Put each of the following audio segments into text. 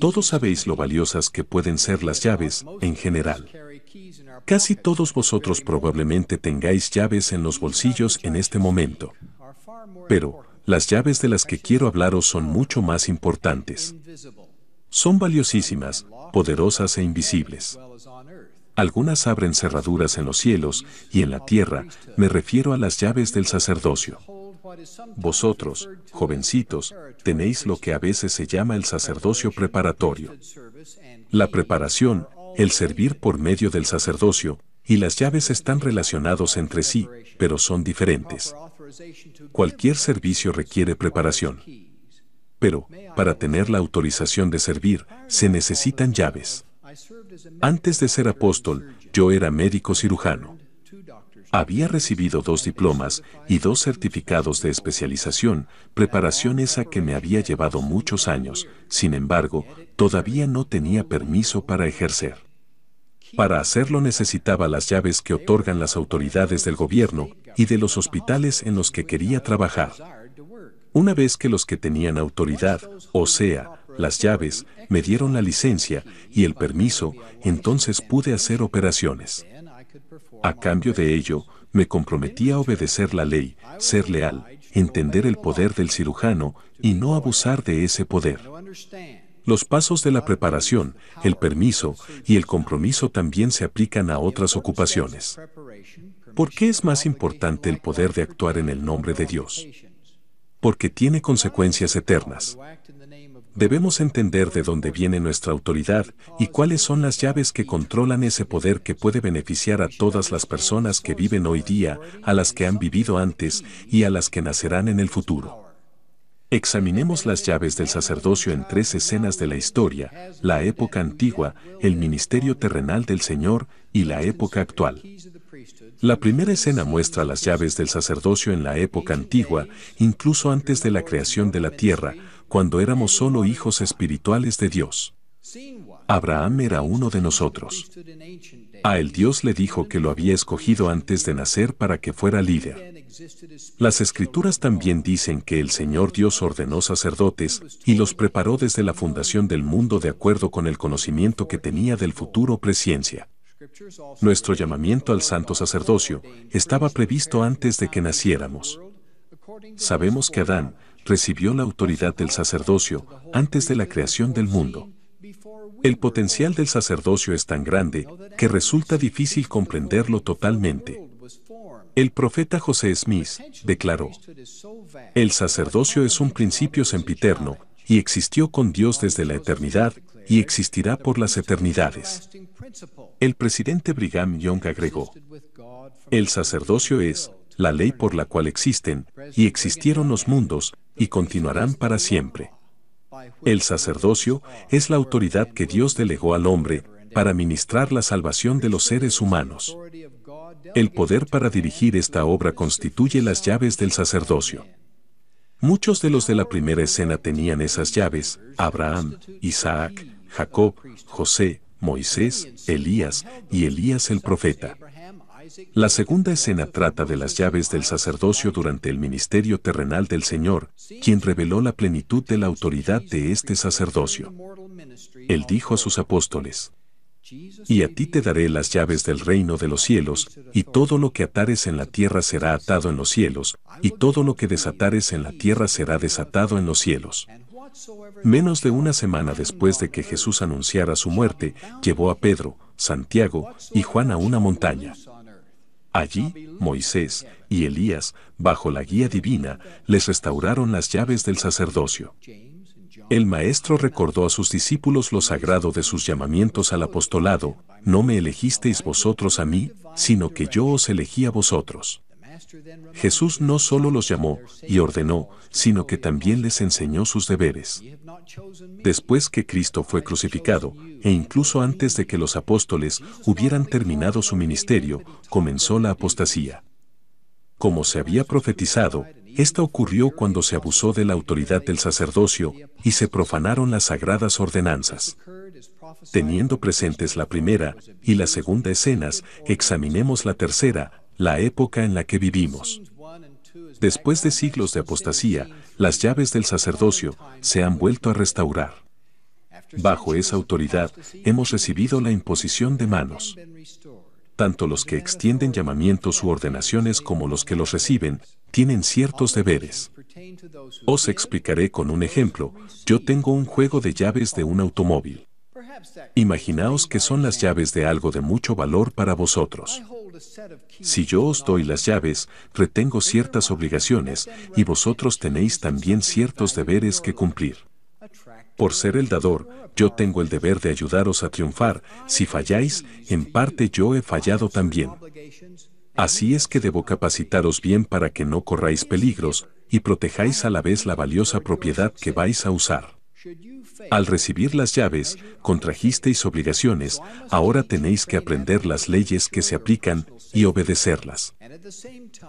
Todos sabéis lo valiosas que pueden ser las llaves, en general. Casi todos vosotros probablemente tengáis llaves en los bolsillos en este momento. Pero, las llaves de las que quiero hablaros son mucho más importantes. Son valiosísimas, poderosas e invisibles. Algunas abren cerraduras en los cielos y en la tierra, me refiero a las llaves del sacerdocio. Vosotros, jovencitos, tenéis lo que a veces se llama el sacerdocio preparatorio. La preparación, el servir por medio del sacerdocio, y las llaves están relacionados entre sí, pero son diferentes. Cualquier servicio requiere preparación. Pero, para tener la autorización de servir, se necesitan llaves. Antes de ser apóstol, yo era médico cirujano. Había recibido dos diplomas y dos certificados de especialización, preparación esa que me había llevado muchos años, sin embargo, todavía no tenía permiso para ejercer. Para hacerlo necesitaba las llaves que otorgan las autoridades del gobierno y de los hospitales en los que quería trabajar. Una vez que los que tenían autoridad, o sea, las llaves, me dieron la licencia y el permiso, entonces pude hacer operaciones. A cambio de ello, me comprometí a obedecer la ley, ser leal, entender el poder del cirujano y no abusar de ese poder. Los pasos de la preparación, el permiso y el compromiso también se aplican a otras ocupaciones. ¿Por qué es más importante el poder de actuar en el nombre de Dios? Porque tiene consecuencias eternas debemos entender de dónde viene nuestra autoridad y cuáles son las llaves que controlan ese poder que puede beneficiar a todas las personas que viven hoy día, a las que han vivido antes y a las que nacerán en el futuro. Examinemos las llaves del sacerdocio en tres escenas de la historia, la época antigua, el ministerio terrenal del Señor y la época actual. La primera escena muestra las llaves del sacerdocio en la época antigua, incluso antes de la creación de la tierra, cuando éramos solo hijos espirituales de Dios. Abraham era uno de nosotros. A él Dios le dijo que lo había escogido antes de nacer para que fuera líder. Las escrituras también dicen que el Señor Dios ordenó sacerdotes y los preparó desde la fundación del mundo de acuerdo con el conocimiento que tenía del futuro presciencia. Nuestro llamamiento al santo sacerdocio estaba previsto antes de que naciéramos. Sabemos que Adán, recibió la autoridad del sacerdocio antes de la creación del mundo. El potencial del sacerdocio es tan grande que resulta difícil comprenderlo totalmente. El profeta José Smith declaró, El sacerdocio es un principio sempiterno y existió con Dios desde la eternidad y existirá por las eternidades. El presidente Brigham Young agregó, El sacerdocio es la ley por la cual existen y existieron los mundos y continuarán para siempre. El sacerdocio es la autoridad que Dios delegó al hombre para ministrar la salvación de los seres humanos. El poder para dirigir esta obra constituye las llaves del sacerdocio. Muchos de los de la primera escena tenían esas llaves, Abraham, Isaac, Jacob, José, Moisés, Elías y Elías el profeta. La segunda escena trata de las llaves del sacerdocio durante el ministerio terrenal del Señor, quien reveló la plenitud de la autoridad de este sacerdocio. Él dijo a sus apóstoles, y a ti te daré las llaves del reino de los cielos, y todo lo que atares en la tierra será atado en los cielos, y todo lo que desatares en la tierra será desatado en los cielos. Menos de una semana después de que Jesús anunciara su muerte, llevó a Pedro, Santiago y Juan a una montaña. Allí, Moisés y Elías, bajo la guía divina, les restauraron las llaves del sacerdocio. El maestro recordó a sus discípulos lo sagrado de sus llamamientos al apostolado, no me elegisteis vosotros a mí, sino que yo os elegí a vosotros. Jesús no solo los llamó y ordenó, sino que también les enseñó sus deberes. Después que Cristo fue crucificado, e incluso antes de que los apóstoles hubieran terminado su ministerio, comenzó la apostasía. Como se había profetizado, esta ocurrió cuando se abusó de la autoridad del sacerdocio y se profanaron las sagradas ordenanzas. Teniendo presentes la primera y la segunda escenas, examinemos la tercera, la época en la que vivimos. Después de siglos de apostasía, las llaves del sacerdocio se han vuelto a restaurar. Bajo esa autoridad hemos recibido la imposición de manos. Tanto los que extienden llamamientos u ordenaciones como los que los reciben tienen ciertos deberes. Os explicaré con un ejemplo. Yo tengo un juego de llaves de un automóvil. Imaginaos que son las llaves de algo de mucho valor para vosotros. Si yo os doy las llaves, retengo ciertas obligaciones, y vosotros tenéis también ciertos deberes que cumplir. Por ser el dador, yo tengo el deber de ayudaros a triunfar. Si falláis, en parte yo he fallado también. Así es que debo capacitaros bien para que no corráis peligros y protejáis a la vez la valiosa propiedad que vais a usar. Al recibir las llaves, contrajisteis obligaciones, ahora tenéis que aprender las leyes que se aplican y obedecerlas.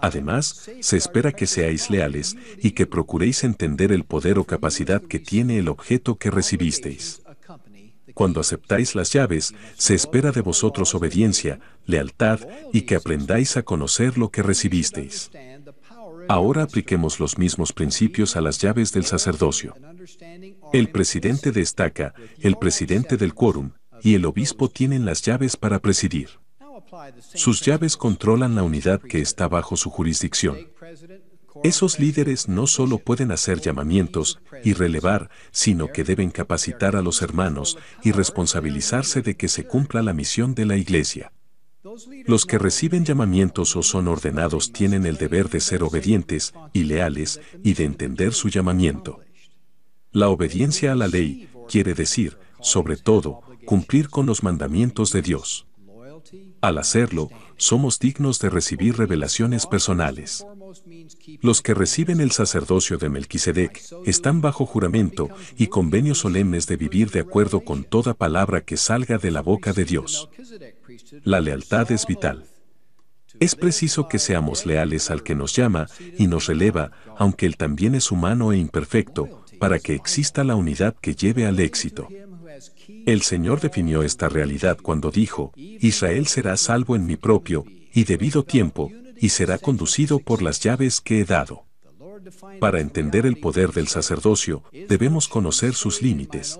Además, se espera que seáis leales y que procuréis entender el poder o capacidad que tiene el objeto que recibisteis. Cuando aceptáis las llaves, se espera de vosotros obediencia, lealtad y que aprendáis a conocer lo que recibisteis. Ahora apliquemos los mismos principios a las llaves del sacerdocio. El presidente destaca, el presidente del quórum y el obispo tienen las llaves para presidir. Sus llaves controlan la unidad que está bajo su jurisdicción. Esos líderes no solo pueden hacer llamamientos y relevar, sino que deben capacitar a los hermanos y responsabilizarse de que se cumpla la misión de la Iglesia. Los que reciben llamamientos o son ordenados tienen el deber de ser obedientes y leales y de entender su llamamiento. La obediencia a la ley quiere decir, sobre todo, cumplir con los mandamientos de Dios. Al hacerlo, somos dignos de recibir revelaciones personales. Los que reciben el sacerdocio de Melquisedec están bajo juramento y convenios solemnes de vivir de acuerdo con toda palabra que salga de la boca de Dios. La lealtad es vital. Es preciso que seamos leales al que nos llama y nos releva, aunque él también es humano e imperfecto, para que exista la unidad que lleve al éxito. El Señor definió esta realidad cuando dijo, Israel será salvo en mi propio y debido tiempo, y será conducido por las llaves que he dado. Para entender el poder del sacerdocio, debemos conocer sus límites,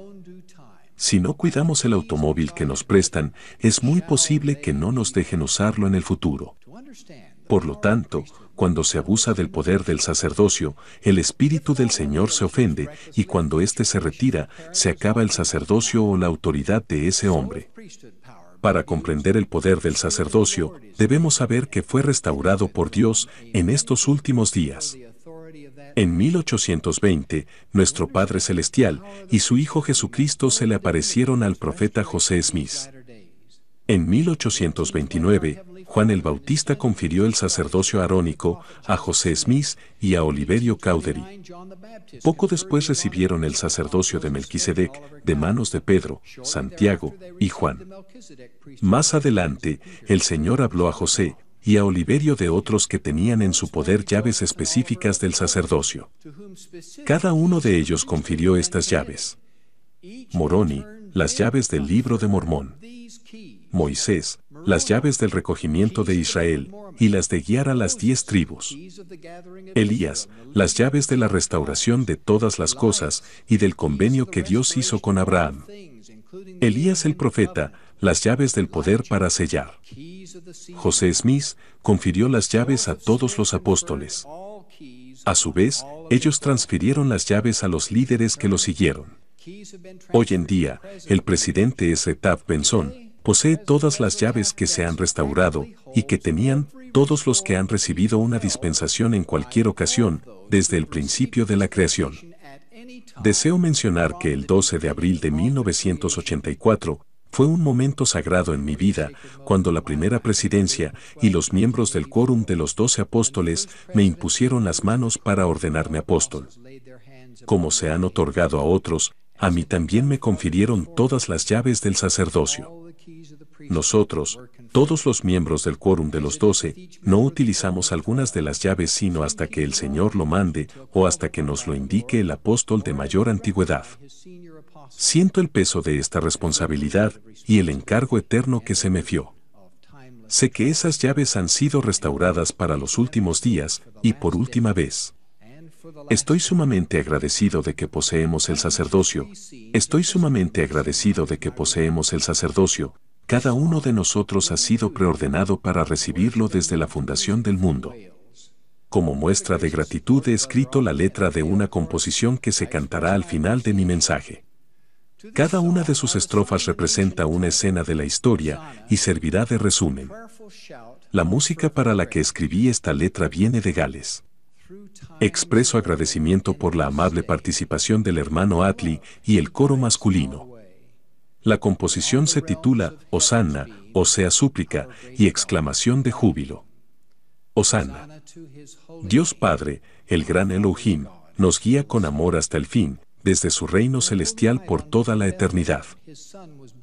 si no cuidamos el automóvil que nos prestan, es muy posible que no nos dejen usarlo en el futuro. Por lo tanto, cuando se abusa del poder del sacerdocio, el espíritu del Señor se ofende y cuando éste se retira, se acaba el sacerdocio o la autoridad de ese hombre. Para comprender el poder del sacerdocio, debemos saber que fue restaurado por Dios en estos últimos días. En 1820, nuestro Padre Celestial y su Hijo Jesucristo se le aparecieron al profeta José Smith. En 1829, Juan el Bautista confirió el sacerdocio arónico a José Smith y a Oliverio Caudery. Poco después recibieron el sacerdocio de Melquisedec de manos de Pedro, Santiago y Juan. Más adelante, el Señor habló a José y a Oliverio de otros que tenían en su poder llaves específicas del sacerdocio. Cada uno de ellos confirió estas llaves. Moroni, las llaves del libro de Mormón. Moisés, las llaves del recogimiento de Israel y las de guiar a las diez tribus. Elías, las llaves de la restauración de todas las cosas y del convenio que Dios hizo con Abraham. Elías el profeta, las llaves del poder para sellar. José Smith confirió las llaves a todos los apóstoles. A su vez, ellos transfirieron las llaves a los líderes que lo siguieron. Hoy en día, el presidente Tap Benson posee todas las llaves que se han restaurado y que tenían todos los que han recibido una dispensación en cualquier ocasión desde el principio de la creación. Deseo mencionar que el 12 de abril de 1984, fue un momento sagrado en mi vida cuando la primera presidencia y los miembros del quórum de los doce apóstoles me impusieron las manos para ordenarme apóstol. Como se han otorgado a otros, a mí también me confirieron todas las llaves del sacerdocio. Nosotros, todos los miembros del quórum de los doce, no utilizamos algunas de las llaves sino hasta que el Señor lo mande o hasta que nos lo indique el apóstol de mayor antigüedad. Siento el peso de esta responsabilidad y el encargo eterno que se me fió. Sé que esas llaves han sido restauradas para los últimos días y por última vez. Estoy sumamente agradecido de que poseemos el sacerdocio. Estoy sumamente agradecido de que poseemos el sacerdocio. Cada uno de nosotros ha sido preordenado para recibirlo desde la fundación del mundo. Como muestra de gratitud he escrito la letra de una composición que se cantará al final de mi mensaje. Cada una de sus estrofas representa una escena de la historia y servirá de resumen. La música para la que escribí esta letra viene de Gales. Expreso agradecimiento por la amable participación del hermano Atli y el coro masculino. La composición se titula Osanna, o sea súplica y exclamación de júbilo. Osanna. Dios Padre, el gran Elohim, nos guía con amor hasta el fin, desde su reino celestial por toda la eternidad.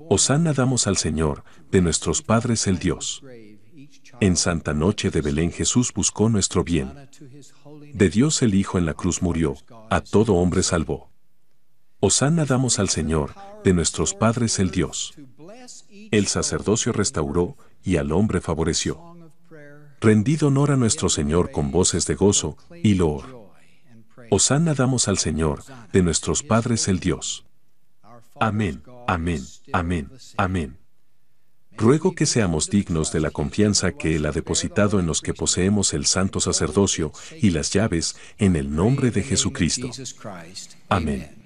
Osana damos al Señor, de nuestros padres el Dios. En Santa Noche de Belén Jesús buscó nuestro bien. De Dios el Hijo en la cruz murió, a todo hombre salvó. Osanna damos al Señor, de nuestros padres el Dios. El sacerdocio restauró y al hombre favoreció. Rendid honor a nuestro Señor con voces de gozo y loor. Osana damos al Señor, de nuestros padres el Dios. Amén, amén, amén, amén. Ruego que seamos dignos de la confianza que Él ha depositado en los que poseemos el santo sacerdocio y las llaves en el nombre de Jesucristo. Amén.